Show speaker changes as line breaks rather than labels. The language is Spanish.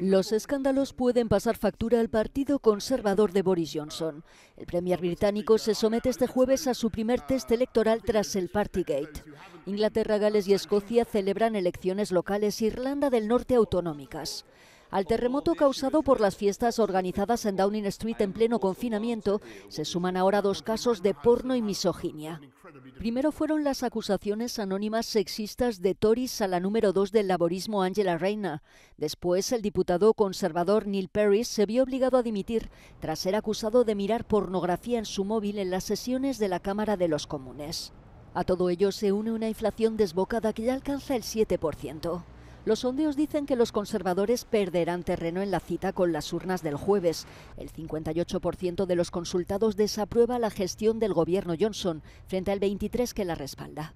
Los
escándalos pueden pasar factura al Partido Conservador de Boris Johnson. El Premier británico se somete este jueves a su primer test electoral tras el Partygate. Inglaterra, Gales y Escocia celebran elecciones locales, Irlanda del Norte autonómicas. Al terremoto causado por las fiestas organizadas en Downing Street en pleno confinamiento, se suman ahora dos casos de porno y misoginia. Primero fueron las acusaciones anónimas sexistas de Tories a la número 2 del laborismo Ángela Reina. Después, el diputado conservador Neil Perry se vio obligado a dimitir tras ser acusado de mirar pornografía en su móvil en las sesiones de la Cámara de los Comunes. A todo ello se une una inflación desbocada que ya alcanza el 7%. Los sondeos dicen que los conservadores perderán terreno en la cita con las urnas del jueves. El 58% de los consultados desaprueba la gestión del gobierno Johnson, frente al 23% que la respalda.